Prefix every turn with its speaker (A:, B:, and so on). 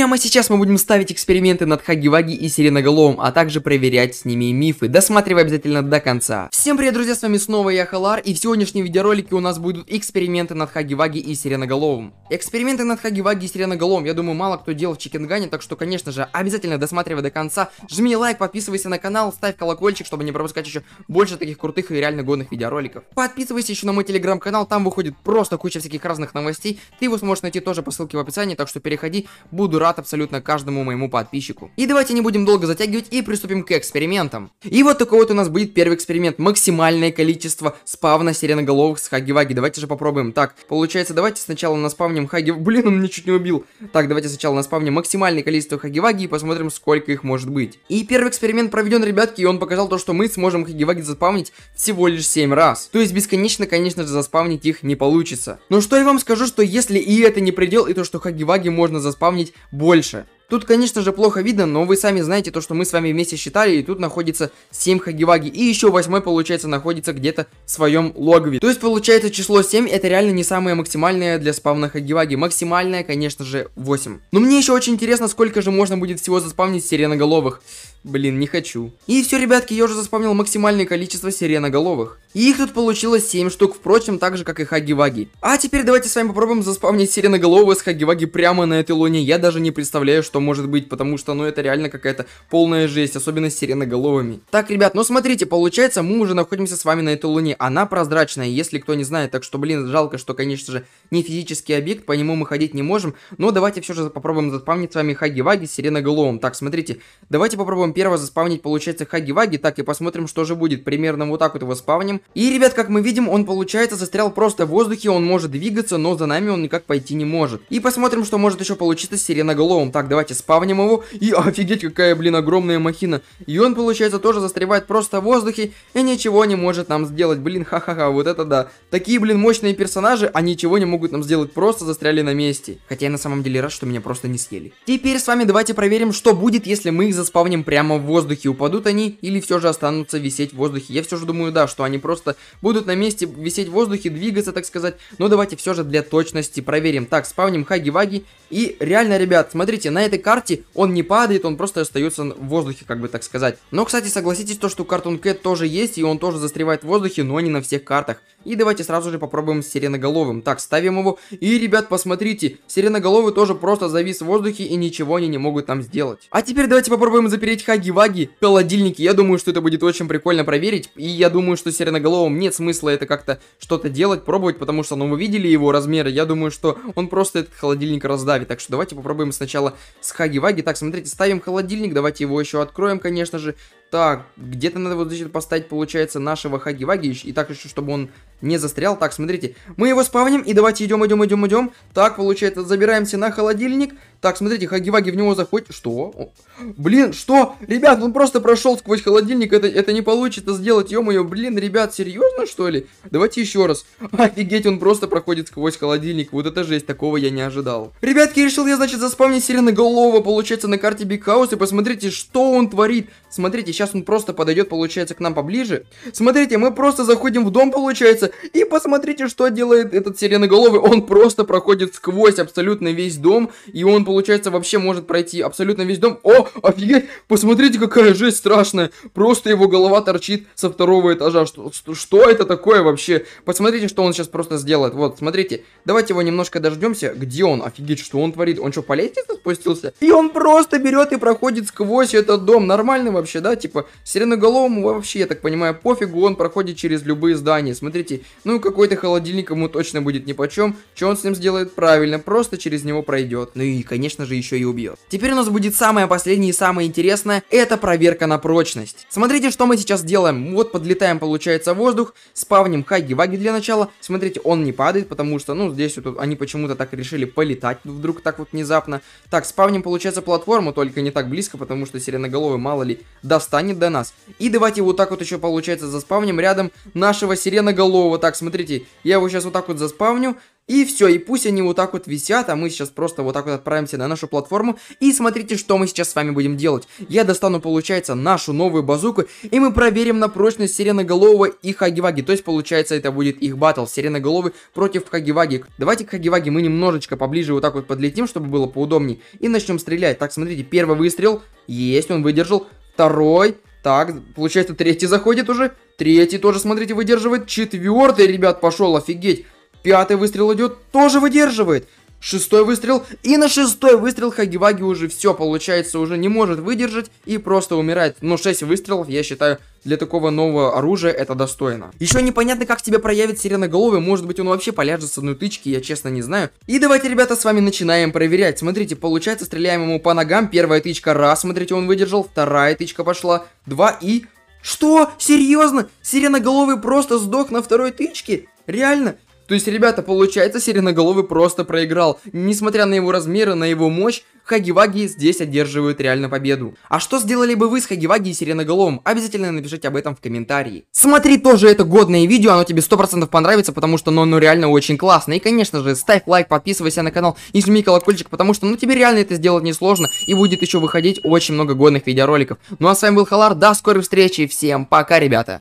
A: Прямо ну, а сейчас мы будем ставить эксперименты над Хаги-Ваги и Сиреноголовым, а также проверять с ними мифы. Досматривай обязательно до конца. Всем привет, друзья, с вами снова я, Халар, и в сегодняшнем видеоролике у нас будут эксперименты над Хаги-Ваги и Сиреноголовым. Эксперименты над Хаги-Ваги и Сиреноголовым, я думаю, мало кто делал в Чикенгане, так что, конечно же, обязательно досматривай до конца, жми лайк, подписывайся на канал, ставь колокольчик, чтобы не пропускать еще больше таких крутых и реально годных видеороликов. Подписывайся еще на мой телеграм-канал, там выходит просто куча всяких разных новостей, ты его сможешь найти тоже по ссылке в описании, так что переходи, буду рад рад абсолютно каждому моему подписчику. И давайте не будем долго затягивать и приступим к экспериментам. И вот такой вот у нас будет первый эксперимент. Максимальное количество спавна сиреноголовых с хаги-ваги. Давайте же попробуем. Так, получается, давайте сначала наспавним хаги... Блин, он меня чуть не убил. Так, давайте сначала наспавним максимальное количество хаги-ваги и посмотрим, сколько их может быть. И первый эксперимент проведен, ребятки, и он показал то, что мы сможем хаги-ваги заспавнить всего лишь 7 раз. То есть бесконечно, конечно же, заспавнить их не получится. Но что я вам скажу, что если и это не предел, и то, что хаги-ваги можно заспавнить больше. Тут, конечно же, плохо видно, но вы сами знаете то, что мы с вами вместе считали, и тут находится 7 Хагиваги. И еще 8, получается, находится где-то в своем логове. То есть, получается, число 7 это реально не самое максимальное для спавна Хагиваги. Максимальное, конечно же, 8. Но мне еще очень интересно, сколько же можно будет всего заспавнить сиреноголовых. Блин, не хочу. И все, ребятки, я уже заспавнил максимальное количество сиреноголовых. И их тут получилось 7 штук, впрочем, так же, как и Хагиваги. А теперь давайте с вами попробуем заспавнить сиреноголовых с Хагиваги прямо на этой луне. Я даже не представляю, что может быть, потому что, ну, это реально какая-то полная жесть, особенно с сиреноголовыми. Так, ребят, ну смотрите, получается, мы уже находимся с вами на этой луне. Она прозрачная, если кто не знает, так что, блин, жалко, что, конечно же, не физический объект, по нему мы ходить не можем, но давайте все же попробуем заспавнить с вами Хаги-Ваги с сиреноголовым. Так, смотрите, давайте попробуем первого заспавнить, получается, Хаги-Ваги, так, и посмотрим, что же будет. Примерно вот так вот его спавним. И, ребят, как мы видим, он, получается, застрял просто в воздухе, он может двигаться, но за нами он никак пойти не может. И посмотрим, что может еще получиться с сиреноголовым. Так, давайте Давайте спавним его. И офигеть, какая, блин, огромная махина. И он, получается, тоже застревает просто в воздухе и ничего не может нам сделать. Блин, ха-ха-ха, вот это да. Такие, блин, мощные персонажи, а ничего не могут нам сделать, просто застряли на месте. Хотя я на самом деле рад, что меня просто не съели. Теперь с вами давайте проверим, что будет, если мы их заспавним прямо в воздухе. Упадут они или все же останутся висеть в воздухе? Я все же думаю, да, что они просто будут на месте висеть в воздухе, двигаться, так сказать. Но давайте все же для точности проверим. Так, спавним Хаги-Ваги. И реально, ребят, смотрите, на этой карте он не падает, он просто остается в воздухе, как бы так сказать. Но, кстати, согласитесь, то, что Cartoon Cat тоже есть, и он тоже застревает в воздухе, но не на всех картах. И давайте сразу же попробуем с сиреноголовым. Так, ставим его. И, ребят, посмотрите, сиреноголовый тоже просто завис в воздухе и ничего они не могут там сделать. А теперь давайте попробуем запереть хаги-ваги в холодильнике. Я думаю, что это будет очень прикольно проверить. И я думаю, что сиреноголовым нет смысла это как-то что-то делать, пробовать, потому что, ну, вы видели его размеры. Я думаю, что он просто этот холодильник раздавит. Так что давайте попробуем сначала с хаги-ваги. Так, смотрите, ставим холодильник. Давайте его еще откроем, конечно же. Так, где-то надо вот здесь поставить, получается, нашего Хаги-Ваги. И так еще, чтобы он не застрял. Так, смотрите, мы его спавним. И давайте идем, идем, идем, идем. Так, получается, забираемся на холодильник. Так, смотрите, хаги ваги в него заходит. Что? блин, что? Ребят, он просто прошел сквозь холодильник. Это, это не получится сделать, ё-моё. Блин, ребят, серьезно, что ли? Давайте еще раз. Офигеть, он просто проходит сквозь холодильник. Вот это жесть, такого я не ожидал. Ребятки, решил я, значит, заспавнить сиреноголового, получается, на карте Биг Хаус. И посмотрите, что он творит. Смотрите, сейчас он просто подойдет, получается, к нам поближе. Смотрите, мы просто заходим в дом, получается. И посмотрите, что делает этот сиреноголовый. Он просто проходит сквозь абсолютно весь дом. И он, получается, вообще может пройти абсолютно весь дом. О, офигеть! Посмотрите, какая жесть страшная. Просто его голова торчит со второго этажа. Что, что, что это такое вообще? Посмотрите, что он сейчас просто сделает. Вот, смотрите. Давайте его немножко дождемся. Где он? Офигеть, что он творит? Он что, по лестнице спустился? И он просто берет и проходит сквозь этот дом. Нормальный вообще, да? Типа, сиреноголовому вообще, я так понимаю, пофигу. Он проходит через любые здания. Смотрите, ну какой-то холодильник ему точно будет нипочем. Что он с ним сделает? Правильно, просто через него пройдет. Ну и, конечно, конечно же, еще и убьет. Теперь у нас будет самое последнее и самое интересное, это проверка на прочность. Смотрите, что мы сейчас делаем. Вот подлетаем, получается, воздух, спавним хаги-ваги для начала. Смотрите, он не падает, потому что, ну, здесь вот они почему-то так решили полетать вдруг так вот внезапно. Так, спавним, получается, платформу, только не так близко, потому что сиреноголовый, мало ли, достанет до нас. И давайте вот так вот еще, получается, заспавним рядом нашего сиреноголового. Так, смотрите, я его сейчас вот так вот заспавню, и все, и пусть они вот так вот висят, а мы сейчас просто вот так вот отправимся на нашу платформу. И смотрите, что мы сейчас с вами будем делать. Я достану, получается, нашу новую базуку, и мы проверим на прочность Сиреноголового и Хагиваги. То есть, получается, это будет их батл. Сиреноголовый против Хагиваги. Давайте к Хагиваге мы немножечко поближе вот так вот подлетим, чтобы было поудобнее. И начнем стрелять. Так, смотрите, первый выстрел. Есть, он выдержал. Второй. Так, получается, третий заходит уже. Третий тоже, смотрите, выдерживает. Четвертый, ребят, пошел, офигеть. Пятый выстрел идет, тоже выдерживает. Шестой выстрел, и на шестой выстрел Хагиваги уже все, получается, уже не может выдержать и просто умирает. Но 6 выстрелов, я считаю, для такого нового оружия это достойно. Еще непонятно, как себя проявит сиреноголовый, может быть он вообще поляжет с одной тычки, я честно не знаю. И давайте, ребята, с вами начинаем проверять. Смотрите, получается, стреляем ему по ногам, первая тычка раз, смотрите, он выдержал, вторая тычка пошла, два и... Что? Серьезно? Сиреноголовый просто сдох на второй тычке? Реально? То есть, ребята, получается, Сиреноголовый просто проиграл. Несмотря на его размеры, на его мощь, Хагиваги здесь одерживают реально победу. А что сделали бы вы с Хагиваги и Сиреноголовым? Обязательно напишите об этом в комментарии. Смотри тоже это годное видео, оно тебе 100% понравится, потому что ну, оно реально очень классно. И, конечно же, ставь лайк, подписывайся на канал и жми колокольчик, потому что ну тебе реально это сделать несложно и будет еще выходить очень много годных видеороликов. Ну а с вами был Халар, до скорой встречи, всем пока, ребята!